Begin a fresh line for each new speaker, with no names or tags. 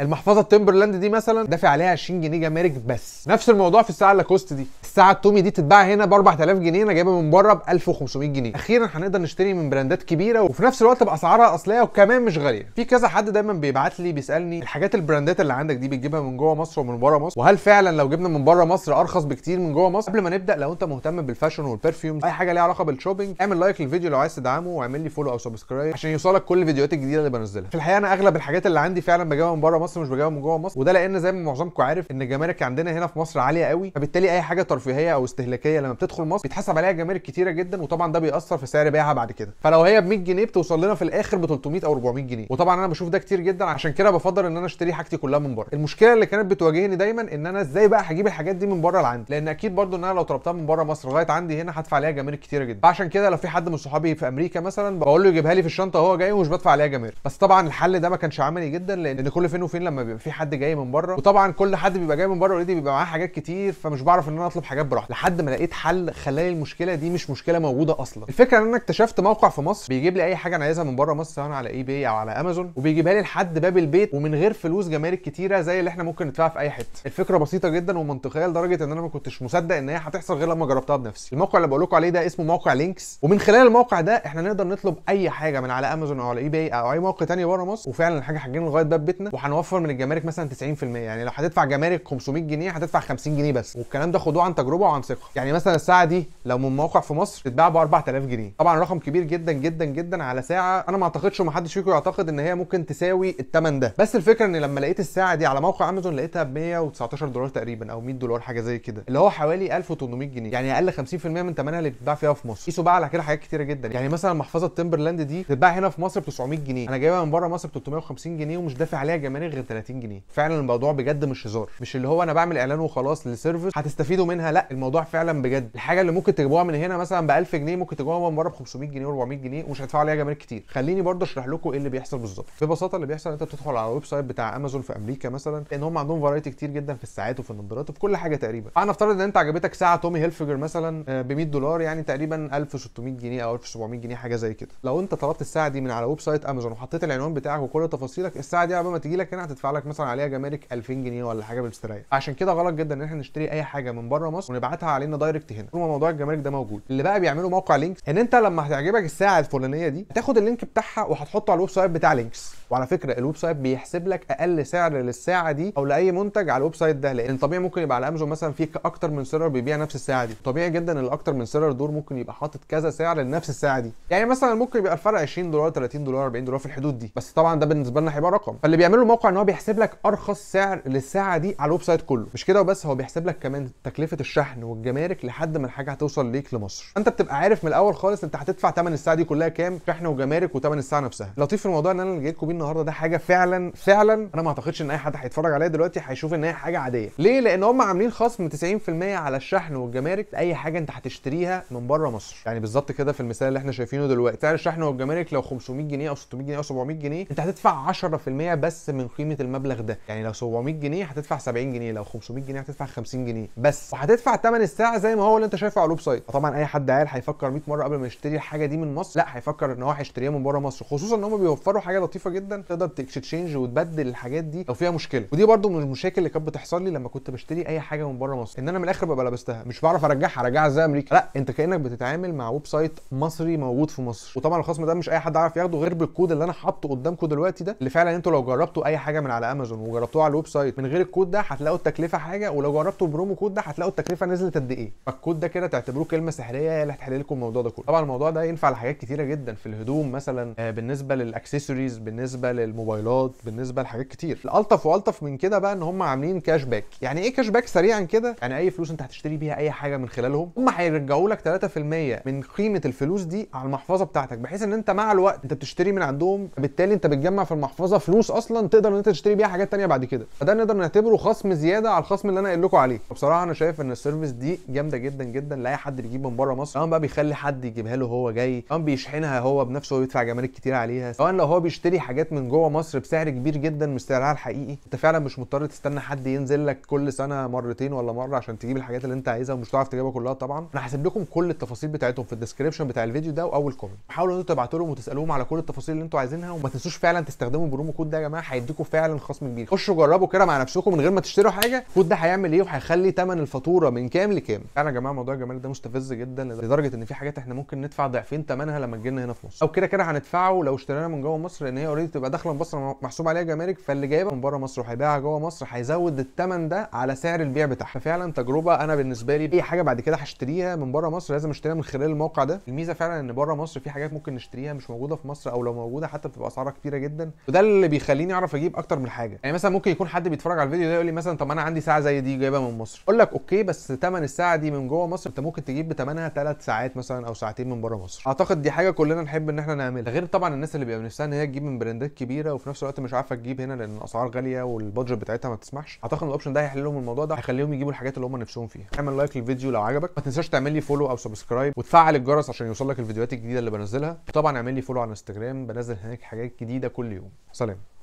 المحفظه التمبرلاند دي مثلا دافع عليها 20 جنيه جمارك بس نفس الموضوع في الساعه اللاكوست دي الساعه التومي دي تتباع هنا ب 4000 جنيه انا جايبها من بره ب 1500 جنيه اخيرا هنقدر نشتري من براندات كبيره وفي نفس الوقت باسعارها اصليه وكمان مش غاليه في كذا حد دايما بيبعت لي بيسالني الحاجات البراندات اللي عندك دي بتجيبها من جوه مصر ومن بره مصر وهل فعلا لو جبنا من بره مصر ارخص بكتير من جوه مصر قبل ما نبدا لو انت مهتم بالفاشن والبرفيومز اي حاجه ليها علاقه بالشوبينج اعمل لايك للفيديو لو عايز تدعمه واعمل لي فولو او سبسكرايب عشان يوصلك كل الفيديوهات الجديده اللي بنزلها في الحقيقه انا اغلب الحاجات اللي عندي فعلا بجيبها من بره مصر مش بجيبها من جوه مصر وده لان زي ما معظمكم عارف ان الجمارك عندنا هنا في مصر عاليه قوي فبالتالي اي حاجه ترفيهيه او استهلاكيه لما بتدخل مصر بيتحسب عليها جمارك كتيره جدا وطبعا ده بيأثر في سعر بيعها بعد كده فلو هي ب 100 جنيه بتوصل لنا في الاخر ب 300 او 400 جنيه وطبعا انا بشوف ده كتير جدا عشان كده بفضل ان انا اشتري حاجتي كلها من بره المشكله اللي كانت بتواجهني دايما ان انا ازاي بقى هجيب الحاجات دي من بره لعندي لان اكيد برضو ان انا لو طلبتها من بره مصر لغايه عندي هنا هدفع عليها جمارك كتيره جدا فعشان كده لو في حد من صحابي في امريكا مثلا بقول له يجيبها لي في الشنطه وهو جاي ومش بدفع عليها جمارك بس طبعا الحل ده ما كانش عملي جدا لان كل فين وفين فين لما بيبقى في حد جاي من بره وطبعا كل حد بيبقى جاي من بره اوريدي بيبقى معاه حاجات كتير فمش بعرف ان انا اطلب حاجات براحتي لحد ما لقيت حل خلاني المشكله دي مش مشكله موجوده اصلا الفكره ان انا اكتشفت موقع في مصر بيجيب لي اي حاجه انا عايزها من بره مصر سواء على اي باي او على امازون وبيجيبها لي لحد باب البيت ومن غير فلوس جمارك كتيره زي اللي احنا ممكن ندفعها في اي حته الفكره بسيطه جدا ومنطقيه لدرجه ان انا ما كنتش مصدق ان هي هتحصل غير لما جربتها بنفسي الموقع اللي بقول لكم عليه ده اسمه موقع لينكس ومن خلال الموقع ده احنا نقدر نطلب اي حاجه من على امازون او على اي بي او اي موقع تاني بره مصر وفعلا الحاجه هتجيلنا لغايه باب بيتنا وهنوفر اوفر من الجمارك مثلا 90% يعني لو هتدفع جمارك 500 جنيه هتدفع 50 جنيه بس والكلام ده خدوه عن تجربه وعن ثقه يعني مثلا الساعه دي لو من موقع في مصر تتباع ب 4000 جنيه طبعا رقم كبير جدا جدا جدا على ساعه انا ما اعتقدش ومحدش فيكم يعتقد ان هي ممكن تساوي الثمن ده بس الفكره ان لما لقيت الساعه دي على موقع امازون لقيتها ب 119 دولار تقريبا او 100 دولار حاجه زي كده اللي هو حوالي 1800 جنيه يعني اقل 50% من ثمنها اللي بتتباع فيها في مصر قيسوا بقى على كده حاجات كتيره جدا يعني مثلا محفظه تمبرلاند دي بتتباع هنا في مصر ب 900 جنيه انا جايبها من بره مصر ب 350 جنيه ومش دافع عليها جمارك غير 30 جنيه فعلا الموضوع بجد مش هزار مش اللي هو انا بعمل اعلان وخلاص للسيرفيس هتستفيدوا منها لا الموضوع فعلا بجد الحاجه اللي ممكن تجيبوها من هنا مثلا ب 1000 جنيه ممكن تجيبوها من بره ب 500 جنيه و400 جنيه ومش هتدفعوا عليها جمارك كتير خليني برضه اشرح لكم ايه اللي بيحصل بالظبط ببساطه اللي بيحصل انت بتدخل على الويب سايت بتاع امازون في امريكا مثلا ان هم عندهم فرايتي كتير جدا في الساعات وفي النظارات وفي كل حاجه تقريبا انا افترض ان انت عجبتك ساعه تومي هيلفجر مثلا آه، ب 100 دولار يعني تقريبا 1600 جنيه او 1700 جنيه حاجه زي كده لو انت طلبت الساعه دي من على ويب سايت امازون وحطيت العنوان بتاعك وكل تفاصيلك الساعه دي قبل ما تيجي لك هنا هتدفع لك مثلا عليها جمارك 2000 جنيه ولا حاجه بالمستريح عشان كده غلط جدا ان احنا نشتري اي حاجه من بره مصر ونبعتها علينا دايركت هنا طول ما موضوع الجمارك ده موجود اللي بقى بيعملوا موقع لينكس ان انت لما هتعجبك الساعه الفلانيه دي هتاخد اللينك بتاعها وهتحطه على الويب سايت بتاع لينكس وعلى فكره الويب سايت بيحسب لك اقل سعر للساعه دي او لاي منتج على الويب سايت ده لان طبيعي ممكن يبقى على امازون مثلا في اكتر من سيرر بيبيع نفس الساعه دي طبيعي جدا ان اكتر من سيرر دول ممكن يبقى حاطط كذا سعر لنفس الساعه دي يعني مثلا ممكن يبقى الفرق 20 دولار 30 دولار 40 دولار في الحدود دي بس طبعا ده بالنسبه لنا هيبقى رقم فاللي بيعملوا موقع اتوقع ان هو بيحسب لك ارخص سعر للساعه دي على الويب سايت كله مش كده وبس هو بيحسب لك كمان تكلفه الشحن والجمارك لحد ما الحاجه هتوصل ليك لمصر انت بتبقى عارف من الاول خالص انت هتدفع ثمن الساعه دي كلها كام شحن وجمارك وثمن الساعه نفسها لطيف في الموضوع ان انا اللي جاي لكم بيه النهارده ده حاجه فعلا فعلا انا ما اعتقدش ان اي حد هيتفرج عليها دلوقتي هيشوف ان هي حاجه عاديه ليه لان هم عاملين خصم 90% على الشحن والجمارك لاي حاجه انت هتشتريها من بره مصر يعني بالظبط كده في المثال اللي احنا شايفينه دلوقتي سعر الشحن والجمارك لو 500 جنيه او 600 جنيه او 700 جنيه انت هتدفع 10% بس من قيمه المبلغ ده يعني لو 700 جنيه هتدفع 70 جنيه لو 500 جنيه هتدفع 50 جنيه بس وهتدفع ثمن الساعه زي ما هو اللي انت شايفه على الويب سايت فطبعا اي حد عيل هيفكر 100 مره قبل ما يشتري الحاجه دي من مصر لا هيفكر ان هو هيشتريها من بره مصر خصوصا ان هم بيوفروا حاجه لطيفه جدا تقدر تكشتشينج وتبدل الحاجات دي لو فيها مشكله ودي برده من المشاكل اللي كانت بتحصل لي لما كنت بشتري اي حاجه من بره مصر ان انا من الاخر ببقى لابستها مش بعرف ارجعها ارجعها زي امريكا لا انت كانك بتتعامل مع ويب سايت مصري موجود في مصر وطبعا الخصم ده مش اي حد عارف ياخده غير بالكود اللي انا حاطه قدامكم دلوقتي ده اللي فعلا انتوا لو جربتوا اي حاجه من على امازون وجربتوها على الويب سايت من غير الكود ده هتلاقوا التكلفه حاجه ولو جربتوا برومو كود ده هتلاقوا التكلفه نزلت قد ايه فالكود ده كده تعتبروه كلمه سحريه هي اللي هتحل لكم الموضوع ده كله طبعا الموضوع ده ينفع لحاجات كتيره جدا في الهدوم مثلا آه، بالنسبه للاكسسوارز بالنسبه للموبايلات بالنسبه لحاجات كتير الالطف والطف من كده بقى ان هم عاملين كاش باك يعني ايه كاش باك سريعا كده يعني اي فلوس انت هتشتري بيها اي حاجه من خلالهم هم هيرجعوا لك 3% من قيمه الفلوس دي على المحفظه بتاعتك بحيث ان انت مع الوقت انت بتشتري من عندهم بالتالي انت بتجمع في المحفظه فلوس اصلا تقدر ان انت تشتري بيها حاجات ثانيه بعد كده فده نقدر نعتبره خصم زياده على الخصم اللي انا قايل لكم عليه بصراحه انا شايف ان السيرفيس دي جامده جدا جدا لاي حد بيجيب من بره مصر سواء بقى بيخلي حد يجيبها له هو جاي سواء بيشحنها هو بنفسه ويدفع جمارك كتير عليها سواء لو هو بيشتري حاجات من جوه مصر بسعر كبير جدا من سعرها الحقيقي انت فعلا مش مضطر تستنى حد ينزل لك كل سنه مرتين ولا مره عشان تجيب الحاجات اللي انت عايزها ومش هتعرف تجيبها كلها طبعا انا هسيب لكم كل التفاصيل بتاعتهم في الديسكربشن بتاع الفيديو ده واول كومنت حاولوا ان انتوا تبعتوا لهم وتسالوهم على كل التفاصيل اللي انتوا عايزينها وما تنسوش فعلا تستخدموا البرومو كود ده يا جماعه هيديكوا فعلا خصم كبير خشوا جربوا كده مع نفسكم من غير ما تشتروا حاجه الكود ده هيعمل ايه وهيخلي ثمن الفاتوره من كام لكام يعني يا جماعه موضوع الجمارك ده مستفز جدا لدرجه ان في حاجات احنا ممكن ندفع ضعفين ثمنها لما تجينا هنا في مصر او كده كده هندفعه لو اشتريناها من جوه مصر لان هي اوريدي تبقى داخله من مصر محسوب عليها جمارك فاللي جايبها من بره مصر وهيبيعها جوه مصر هيزود الثمن ده على سعر البيع بتاعها ففعلا تجربه انا بالنسبه لي اي حاجه بعد كده هشتريها من بره مصر لازم اشتريها من خلال الموقع ده الميزه فعلا ان بره مصر في حاجات ممكن نشتريها مش موجوده في مصر او لو موجوده حتى بتبقى اسعارها كبيره جدا وده اللي بيخليني اعرف اجيب اكتر من حاجه يعني مثلا ممكن يكون حد بيتفرج على الفيديو ده يقول لي مثلا طب انا عندي ساعه زي دي جايبها من مصر اقول لك اوكي بس ثمن الساعه دي من جوه مصر انت ممكن تجيب بثمنها ثلاث ساعات مثلا او ساعتين من بره مصر اعتقد دي حاجه كلنا نحب ان احنا نعملها غير طبعا الناس اللي بيبقى نفسها ان هي تجيب من براندات كبيره وفي نفس الوقت مش عارفه تجيب هنا لان الاسعار غاليه والبادجت بتاعتها ما تسمحش اعتقد الاوبشن ده هيحل لهم الموضوع ده هيخليهم يجيبوا الحاجات اللي هم نفسهم فيها اعمل لايك للفيديو لو عجبك ما تنساش تعمل لي فولو او سبسكرايب وتفعل الجرس عشان يوصلك الفيديوهات الجديده اللي بنزلها وطبعا اعمل لي فولو على انستغرام بنزل هناك حاجات جديده كل يوم سلام